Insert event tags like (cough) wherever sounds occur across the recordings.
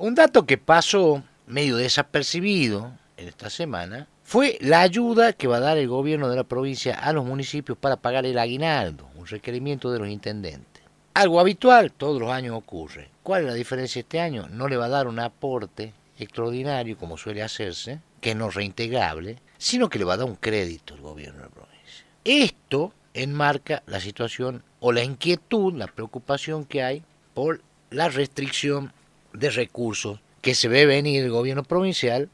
Un dato que pasó medio desapercibido en esta semana fue la ayuda que va a dar el gobierno de la provincia a los municipios para pagar el aguinaldo, un requerimiento de los intendentes. Algo habitual, todos los años ocurre. ¿Cuál es la diferencia este año? No le va a dar un aporte extraordinario como suele hacerse, que no reintegrable, sino que le va a dar un crédito el gobierno de la provincia. Esto enmarca la situación o la inquietud, la preocupación que hay por la restricción de recursos que se ve venir el gobierno provincial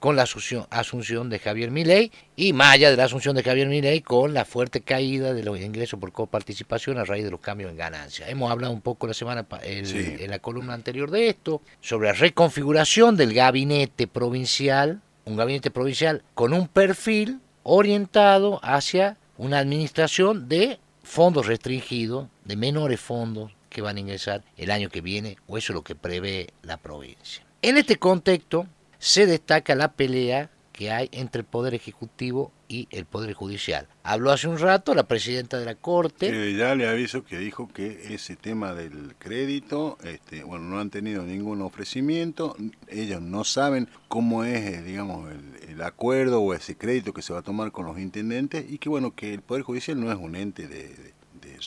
con la asunción de Javier Milei y más de la asunción de Javier Milei con la fuerte caída de los ingresos por coparticipación a raíz de los cambios en ganancias. Hemos hablado un poco la semana en la columna anterior de esto sobre la reconfiguración del gabinete provincial, un gabinete provincial con un perfil orientado hacia una administración de fondos restringidos, de menores fondos, que van a ingresar el año que viene, o eso es lo que prevé la provincia. En este contexto se destaca la pelea que hay entre el Poder Ejecutivo y el Poder Judicial. Habló hace un rato la presidenta de la Corte. ya le aviso que dijo que ese tema del crédito, este, bueno, no han tenido ningún ofrecimiento, ellos no saben cómo es, eh, digamos, el, acuerdo o ese crédito que se va a tomar con los intendentes y que, bueno, que el Poder Judicial no es un ente de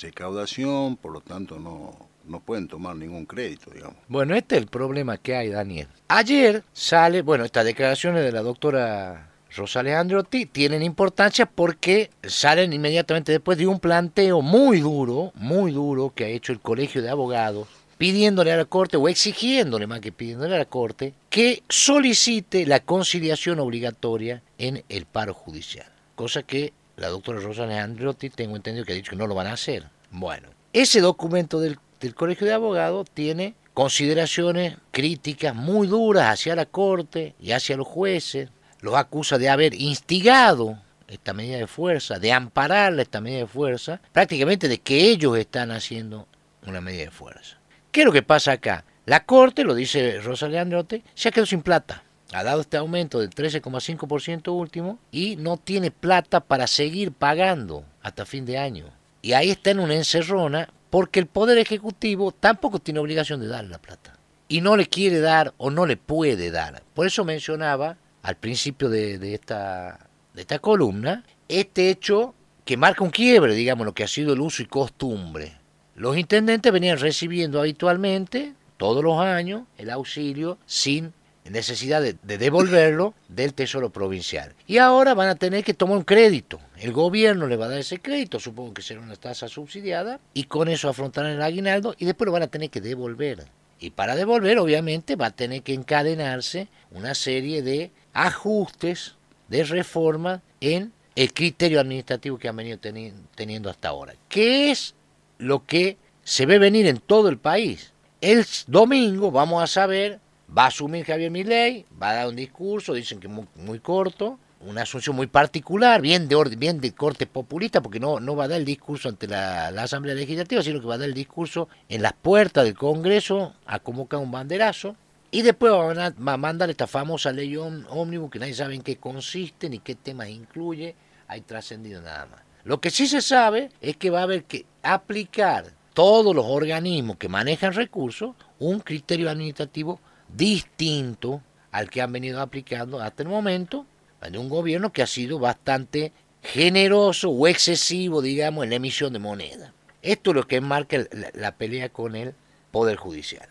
recaudación, por lo tanto no, pueden tomar ningún crédito, digamos. Bueno, este es el problema que hay, Daniel. Ayer sale, bueno, estas declaraciones de la doctora Rosa Andriotti tienen importancia porque salen inmediatamente después de un planteo muy duro, muy duro que ha hecho el Colegio de Abogados pidiéndole a la Corte, o exigiéndole más que pidiéndole a la Corte, que solicite la conciliación obligatoria en el paro judicial, cosa que la doctora Rosa Andriotti, tengo entendido que ha dicho que no lo van a hacer. Bueno, ese documento del, Colegio de Abogados tiene consideraciones críticas muy duras hacia la Corte y hacia los jueces. Los acusa de haber instigado esta medida de fuerza, de ampararla esta medida de fuerza, prácticamente de que ellos están haciendo una medida de fuerza. ¿Qué es lo que pasa acá? La Corte, lo dice Rosa Leandrote, se ha quedado sin plata ha dado este aumento del 13,5% último y no tiene plata para seguir pagando hasta fin de año. Y ahí está en una encerrona porque el Poder Ejecutivo tampoco tiene obligación de dar la plata. Y no le quiere dar o no le puede dar. Por eso mencionaba al principio de, esta, de esta columna este hecho que marca un quiebre, digamos, lo que ha sido el uso y costumbre. Los intendentes venían recibiendo habitualmente, todos los años, el auxilio sin necesidad de, devolverlo del Tesoro Provincial. Y ahora van a tener que tomar un crédito. El gobierno le va a dar ese crédito, supongo que será una tasa subsidiada, y con eso afrontarán el aguinaldo y después lo van a tener que devolver. Y para devolver, obviamente, va a tener que encadenarse una serie de ajustes, de reformas en el criterio administrativo que han venido teniendo hasta ahora. ¿Qué es lo que se ve venir en todo el país? El domingo vamos a saber Va a asumir Javier Milei, va a dar un discurso, dicen que muy, corto, una asunción muy particular, bien de, orden, bien de corte populista, porque no, no va a dar el discurso ante la, Asamblea Legislativa, sino que va a dar el discurso en las puertas del Congreso a convocar un banderazo. Y después va a mandar esta famosa ley ómnibus que nadie sabe en qué consiste ni qué temas incluye, hay trascendido nada más. Lo que sí se sabe es que va a haber que aplicar todos los organismos que manejan recursos un criterio administrativo distinto al que han venido aplicando hasta el momento, de un gobierno que ha sido bastante generoso o excesivo, digamos, en la emisión de moneda. Esto es lo que marca la, pelea con el Poder Judicial.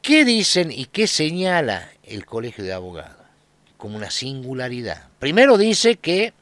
¿Qué dicen y qué señala el Colegio de Abogados? Como una singularidad. Primero dice que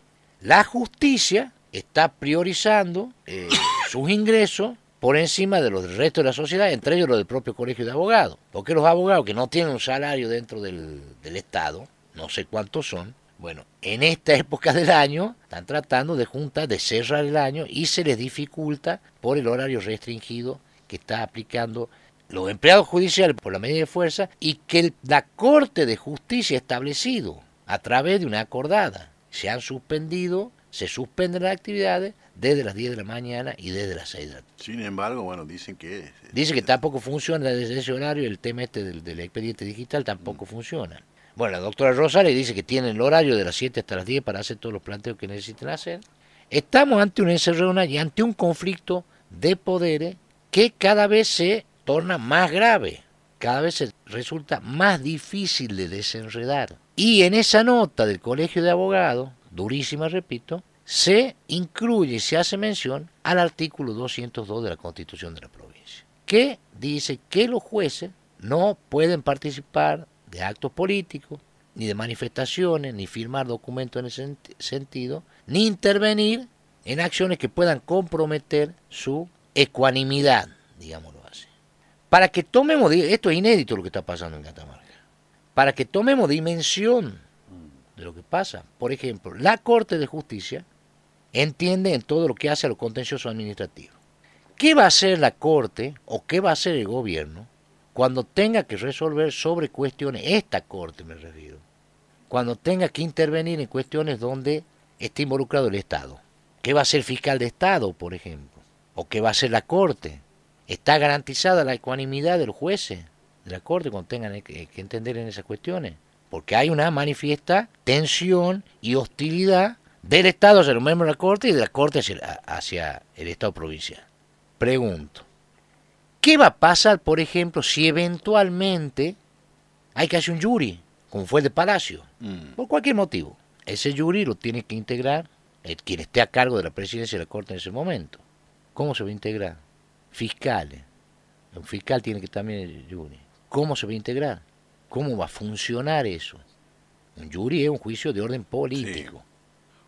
la justicia está priorizando eh, sus ingresos por encima de los del resto de la sociedad, entre ellos los del propio colegio de abogados. Porque los abogados que no tienen un salario dentro del, del Estado, no sé cuántos son, bueno, en esta época del año están tratando de juntar, de cerrar el año y se les dificulta por el horario restringido que está aplicando los empleados judiciales por la medida de fuerza y que la Corte de Justicia ha establecido a través de una acordada. Se han suspendido, se suspenden las actividades desde las 10 de la mañana y desde las 6 de la tarde. Sin embargo, bueno, dicen que... Dicen que tampoco funciona desde ese horario, el tema este del, expediente digital tampoco mm. funciona. Bueno, la doctora Rosales dice que tiene el horario de las 7 hasta las 10 para hacer todos los planteos que necesiten hacer. Estamos ante un encerrona y ante un conflicto de poderes que cada vez se torna más grave, cada vez se resulta más difícil de desenredar. Y en esa nota del Colegio de Abogados, durísima, repito, se incluye, se hace mención al artículo 202 de la Constitución de la provincia, que dice que los jueces no pueden participar de actos políticos, ni de manifestaciones, ni firmar documentos en ese sentido, ni intervenir en acciones que puedan comprometer su ecuanimidad, digámoslo así. Para que tomemos, esto es inédito lo que está pasando en Catamarca, para que tomemos dimensión de lo que pasa, por ejemplo, la Corte de Justicia entiende en todo lo que hace a lo contencioso administrativo. ¿Qué va a hacer la Corte o qué va a hacer el gobierno cuando tenga que resolver sobre cuestiones, esta Corte me refiero, cuando tenga que intervenir en cuestiones donde esté involucrado el Estado? ¿Qué va a hacer el fiscal de Estado, por ejemplo? ¿O qué va a hacer la Corte? ¿Está garantizada la ecuanimidad del juez de la Corte cuando tengan eh, que entender en esas cuestiones? Porque hay una manifiesta tensión y hostilidad del Estado hacia los miembros de la Corte y de la Corte hacia, el Estado provincial. Pregunto, ¿qué va a pasar, por ejemplo, si eventualmente hay que hacer un jury, como fue el de Palacio, mm. por cualquier motivo? Ese jury lo tiene que integrar quien esté a cargo de la presidencia de la Corte en ese momento. ¿Cómo se va a integrar? Fiscales. Un fiscal tiene que también el jury. ¿Cómo se va a integrar? ¿Cómo va a funcionar eso? Un jury es un juicio de orden político.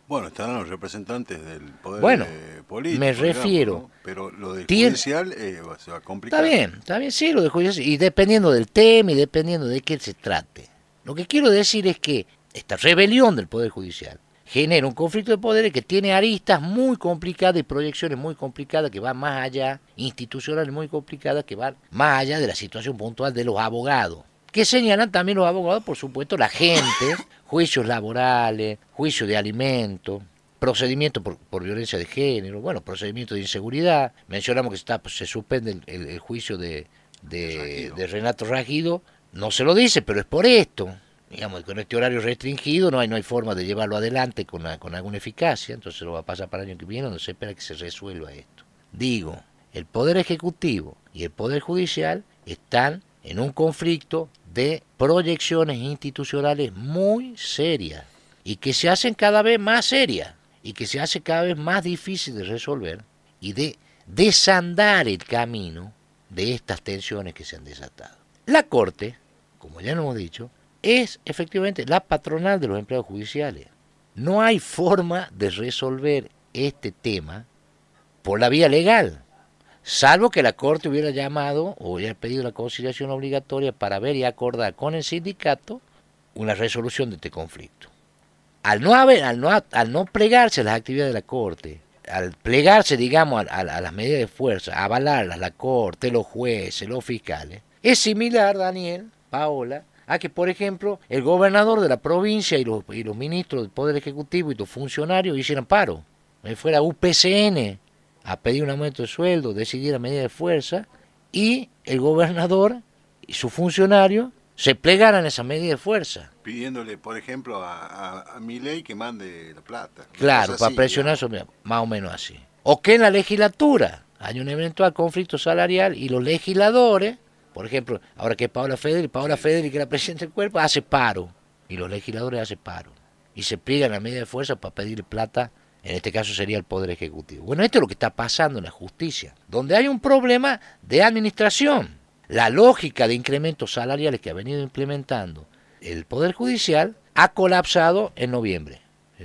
Bueno, están los representantes del poder bueno, eh, político. Me refiero. Pero lo del judicial eh, se va a complicar. Está bien, está bien, sí, lo del judicial. Y dependiendo del tema y dependiendo de qué se trate. Lo que quiero decir es que esta rebelión del poder judicial genera un conflicto de poderes que tiene aristas muy complicadas y proyecciones muy complicadas que van más allá, institucionales muy complicadas que van más allá de la situación puntual de los abogados que señalan también los abogados, por supuesto, la gente, (laughs) juicios laborales, juicios de alimentos, procedimientos por, por, violencia de género, bueno, procedimientos de inseguridad. Mencionamos que está, pues, se suspende el, juicio de, Renato Ragido. No se lo dice, pero es por esto digamos, con este horario restringido no hay, no hay forma de llevarlo adelante con, con alguna eficacia, entonces lo va a pasar para el año que viene donde se espera que se resuelva esto. Digo, el Poder Ejecutivo y el Poder Judicial están en un conflicto de proyecciones institucionales muy serias y que se hacen cada vez más serias y que se hace cada vez más difícil de resolver y de desandar el camino de estas tensiones que se han desatado. La Corte, como ya lo hemos dicho, es efectivamente la patronal de los empleados judiciales. No hay forma de resolver este tema por la vía legal salvo que la Corte hubiera llamado o hubiera pedido la conciliación obligatoria para ver y acordar con el sindicato una resolución de este conflicto. Al no, haber, al no, plegarse a las actividades de la Corte, al plegarse, digamos, a, las medidas de fuerza, a avalarlas la Corte, los jueces, los fiscales, es similar, Daniel, Paola, a que, por ejemplo, el gobernador de la provincia y los, y los ministros del Poder Ejecutivo y los funcionarios hicieran paro. Eh, fuera UPCN, a pedir un aumento de sueldo, decidir a medida de fuerza, y el gobernador y su funcionario se plegaran a esa medida de fuerza. Pidiéndole, por ejemplo, a, mi ley que mande la plata. Claro, para presionar, más o menos así. O que en la legislatura hay un eventual conflicto salarial y los legisladores, por ejemplo, ahora que Paula Fedeli, Paola sí. que era presidente del cuerpo, hace paro. Y los legisladores hacen paro. Y se pliegan a medida de fuerza para pedir plata en este caso sería el Poder Ejecutivo. Bueno, esto es lo que está pasando en la justicia, donde hay un problema de administración. La lógica de incrementos salariales que ha venido implementando el Poder Judicial ha colapsado en noviembre.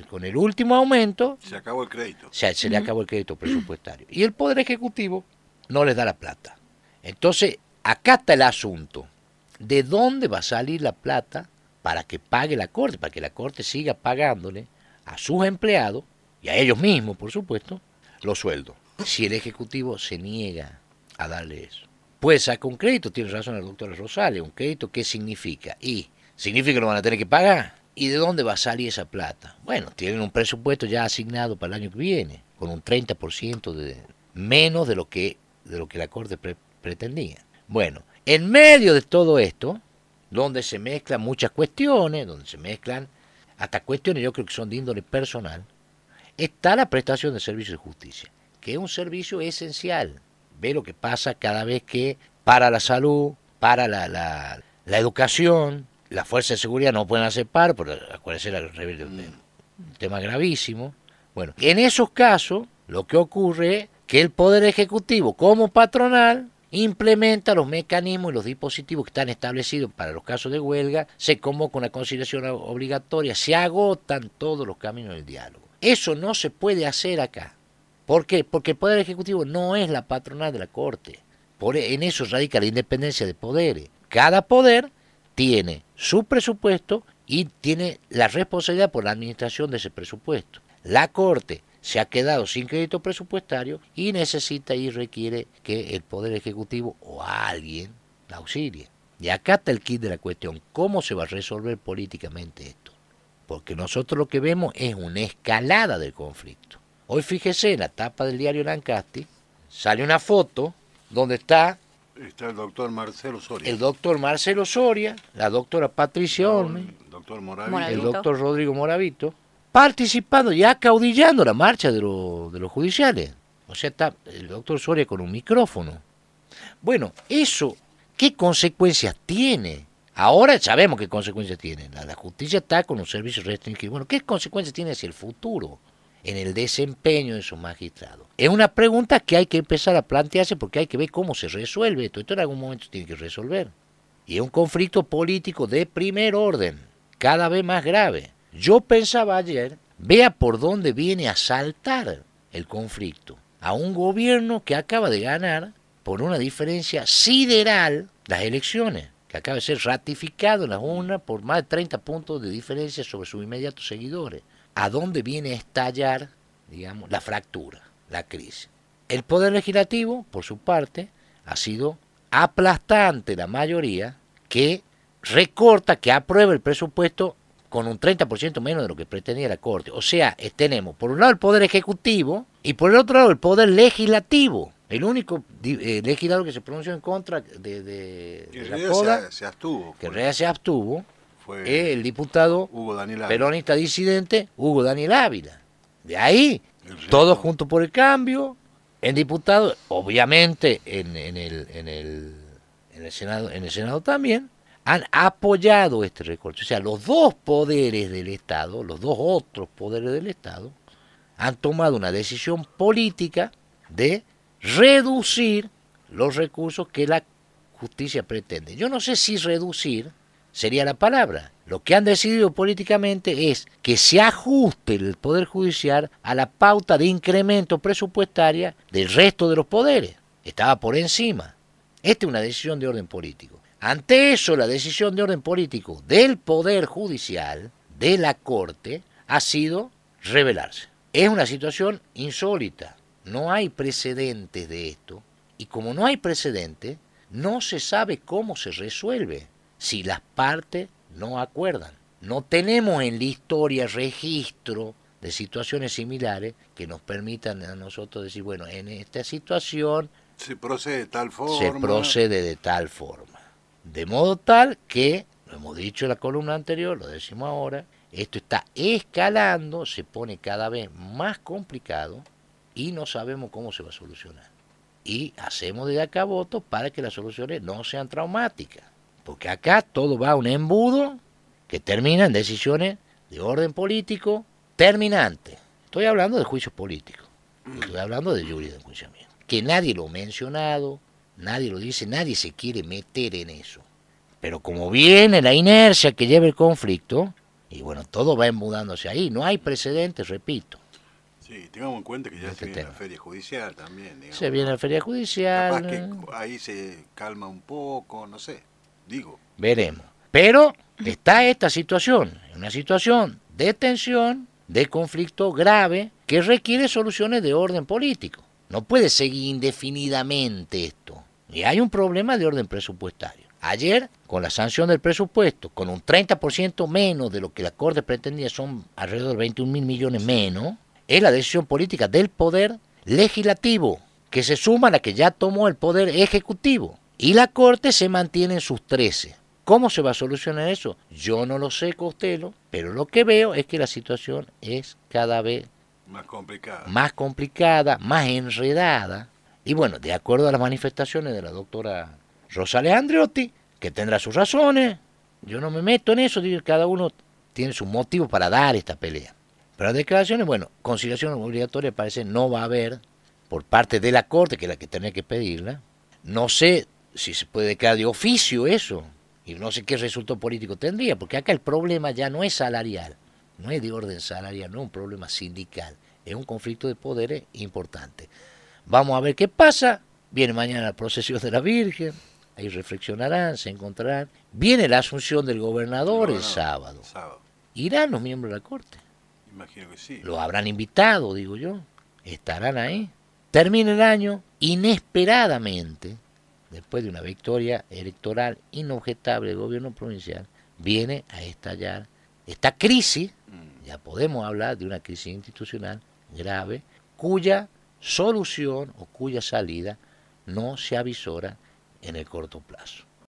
Con el último aumento... Se acabó el crédito. Se, le acabó el crédito presupuestario. Y el Poder Ejecutivo no les da la plata. Entonces, acá está el asunto. ¿De dónde va a salir la plata para que pague la Corte? Para que la Corte siga pagándole a sus empleados y a ellos mismos, por supuesto, los sueldos. Si el Ejecutivo se niega a darle eso, pues saca un crédito, tiene razón el doctor Rosales, un crédito, ¿qué significa? Y significa que lo van a tener que pagar. ¿Y de dónde va a salir esa plata? Bueno, tienen un presupuesto ya asignado para el año que viene, con un 30% de menos de lo que, de lo que la Corte pretendía. Bueno, en medio de todo esto, donde se mezclan muchas cuestiones, donde se mezclan hasta cuestiones yo creo que son de índole personal, está la prestación de servicios de justicia, que es un servicio esencial. Ve lo que pasa cada vez que para la salud, para la, la, la educación, las fuerzas de seguridad no pueden hacer paro, porque acuérdense, era un tema gravísimo. Bueno, en esos casos, lo que ocurre es que el Poder Ejecutivo, como patronal, implementa los mecanismos y los dispositivos que están establecidos para los casos de huelga, se convoca una conciliación obligatoria, se agotan todos los caminos del diálogo. Eso no se puede hacer acá. ¿Por qué? Porque el Poder Ejecutivo no es la patronal de la Corte. Por, e, en eso radica la independencia de poderes. Cada poder tiene su presupuesto y tiene la responsabilidad por la administración de ese presupuesto. La Corte se ha quedado sin crédito presupuestario y necesita y requiere que el Poder Ejecutivo o alguien la auxilie. Y acá está el kit de la cuestión, ¿cómo se va a resolver políticamente esto? porque nosotros lo que vemos es una escalada del conflicto. Hoy fíjese, en la tapa del diario Lancasti sale una foto donde está... el doctor Marcelo Soria. El doctor Marcelo Soria, la doctora Patricia Orme, el doctor, Rodrigo Moravito, participando y acaudillando la marcha de, de los judiciales. O sea, está el doctor Soria con un micrófono. Bueno, eso, ¿qué consecuencias tiene? Ahora sabemos qué consecuencias tiene. La, justicia está con los servicios restringidos. Bueno, ¿qué consecuencias tiene hacia el futuro en el desempeño de su magistrado? Es una pregunta que hay que empezar a plantearse porque hay que ver cómo se resuelve esto. Esto en algún momento tiene que resolver. Y es un conflicto político de primer orden, cada vez más grave. Yo pensaba ayer, vea por dónde viene a saltar el conflicto. A un gobierno que acaba de ganar por una diferencia sideral las elecciones que acaba de ser ratificado en la UNA por más de 30 puntos de diferencia sobre sus inmediatos seguidores. ¿A dónde viene a estallar, digamos, la fractura, la crisis? El Poder Legislativo, por su parte, ha sido aplastante la mayoría que recorta, que aprueba el presupuesto con un 30% menos de lo que pretendía la Corte. O sea, tenemos por un lado el Poder Ejecutivo y por el otro lado el Poder Legislativo, el único eh, legislador que se pronunció en contra de, de, la se, abstuvo, pues. que en se abstuvo, fue el diputado Hugo peronista disidente Hugo Daniel Ávila. De ahí, todos juntos por el cambio, en diputado, obviamente el, Senado, en el Senado también, han apoyado este recorte. O sea, los dos poderes del Estado, los dos otros poderes del Estado, han tomado una decisión política de reducir los recursos que la justicia pretende. Yo no sé si reducir sería la palabra. Lo que han decidido políticamente es que se ajuste el Poder Judicial a la pauta de incremento presupuestaria del resto de los poderes. Estaba por encima. Esta es una decisión de orden político. Ante eso, la decisión de orden político del Poder Judicial, de la Corte, ha sido rebelarse. Es una situación insólita, no hay precedentes de esto y como no hay precedentes, no se sabe cómo se resuelve si las partes no acuerdan. No tenemos en la historia registro de situaciones similares que nos permitan a nosotros decir, bueno, en esta situación... Se procede de tal forma. Se procede de tal forma. De modo tal que, lo hemos dicho en la columna anterior, lo decimos ahora, esto está escalando, se pone cada vez más complicado y no sabemos cómo se va a solucionar. Y hacemos de acá votos para que las soluciones no sean traumáticas. Porque acá todo va a un embudo que termina en decisiones de orden político terminante. Estoy hablando de juicios políticos. Estoy hablando de jury de Que nadie lo ha mencionado, nadie lo dice, nadie se quiere meter en eso. Pero como viene la inercia que lleva el conflicto, y bueno, todo va embudándose ahí. No hay precedentes, repito. Sí, tengamos en cuenta que ya se este viene la feria judicial también. Se viene la feria judicial. Capaz que ahí se calma un poco, no sé, digo. Veremos. Pero está esta situación, una situación de tensión, de conflicto grave, que requiere soluciones de orden político. No puede seguir indefinidamente esto. Y hay un problema de orden presupuestario. Ayer, con la sanción del presupuesto, con un 30% menos de lo que la Corte pretendía, son alrededor de 21 mil millones menos, es la decisión política del poder legislativo, que se suma a la que ya tomó el poder ejecutivo. Y la Corte se mantiene en sus 13. ¿Cómo se va a solucionar eso? Yo no lo sé, Costelo pero lo que veo es que la situación es cada vez más complicada, más, complicada, más enredada. Y bueno, de acuerdo a las manifestaciones de la doctora rosale Andriotti, que tendrá sus razones, yo no me meto en eso, cada uno tiene su motivo para dar esta pelea. Pero las declaraciones, bueno, conciliación obligatoria parece no va a haber por parte de la Corte, que es la que tenía que pedirla. No sé si se puede declarar de oficio eso, y no sé qué resultado político tendría, porque acá el problema ya no es salarial, no es de orden salarial, no es un problema sindical, es un conflicto de poderes importante. Vamos a ver qué pasa, viene mañana la procesión de la Virgen, ahí reflexionarán, se encontrarán. Viene la asunción del gobernador, el, sábado. Irán los miembros de la Corte. Lo habrán invitado, digo yo. Estarán ahí. Termina el año inesperadamente, después de una victoria electoral inobjetable del gobierno provincial, viene a estallar esta crisis, mm. ya podemos hablar de una crisis institucional grave, cuya solución o cuya salida no se avisora en el corto plazo.